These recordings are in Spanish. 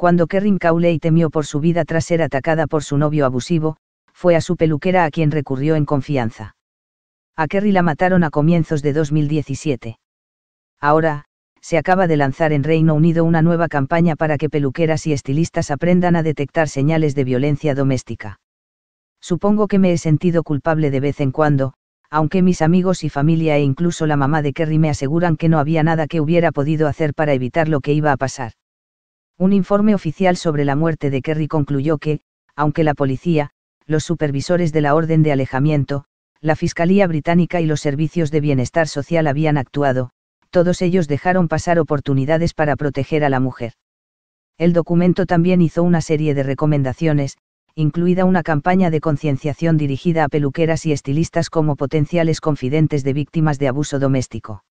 Cuando Kerry Cowley temió por su vida tras ser atacada por su novio abusivo, fue a su peluquera a quien recurrió en confianza. A Kerry la mataron a comienzos de 2017. Ahora, se acaba de lanzar en Reino Unido una nueva campaña para que peluqueras y estilistas aprendan a detectar señales de violencia doméstica. Supongo que me he sentido culpable de vez en cuando, aunque mis amigos y familia e incluso la mamá de Kerry me aseguran que no había nada que hubiera podido hacer para evitar lo que iba a pasar. Un informe oficial sobre la muerte de Kerry concluyó que, aunque la policía, los supervisores de la orden de alejamiento, la Fiscalía Británica y los servicios de bienestar social habían actuado, todos ellos dejaron pasar oportunidades para proteger a la mujer. El documento también hizo una serie de recomendaciones, incluida una campaña de concienciación dirigida a peluqueras y estilistas como potenciales confidentes de víctimas de abuso doméstico.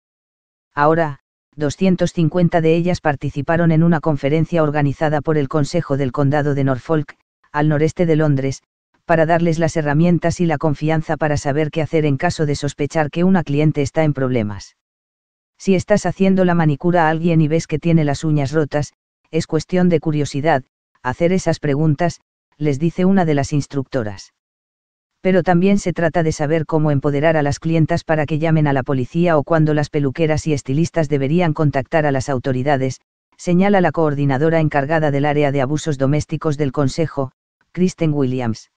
Ahora, 250 de ellas participaron en una conferencia organizada por el Consejo del Condado de Norfolk, al noreste de Londres, para darles las herramientas y la confianza para saber qué hacer en caso de sospechar que una cliente está en problemas. Si estás haciendo la manicura a alguien y ves que tiene las uñas rotas, es cuestión de curiosidad, hacer esas preguntas, les dice una de las instructoras pero también se trata de saber cómo empoderar a las clientas para que llamen a la policía o cuándo las peluqueras y estilistas deberían contactar a las autoridades, señala la coordinadora encargada del área de abusos domésticos del Consejo, Kristen Williams.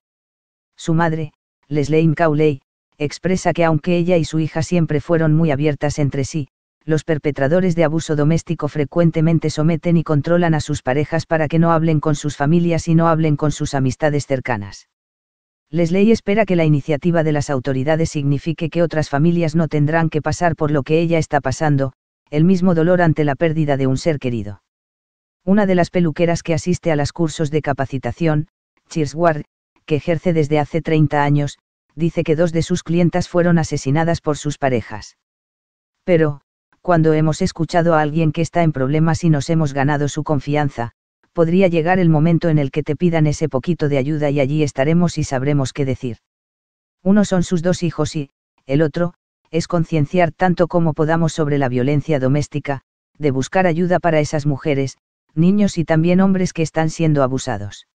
Su madre, Leslie Cowley, expresa que aunque ella y su hija siempre fueron muy abiertas entre sí, los perpetradores de abuso doméstico frecuentemente someten y controlan a sus parejas para que no hablen con sus familias y no hablen con sus amistades cercanas. Leslie espera que la iniciativa de las autoridades signifique que otras familias no tendrán que pasar por lo que ella está pasando, el mismo dolor ante la pérdida de un ser querido. Una de las peluqueras que asiste a los cursos de capacitación, Ward, que ejerce desde hace 30 años, dice que dos de sus clientas fueron asesinadas por sus parejas. Pero, cuando hemos escuchado a alguien que está en problemas y nos hemos ganado su confianza, podría llegar el momento en el que te pidan ese poquito de ayuda y allí estaremos y sabremos qué decir. Uno son sus dos hijos y, el otro, es concienciar tanto como podamos sobre la violencia doméstica, de buscar ayuda para esas mujeres, niños y también hombres que están siendo abusados.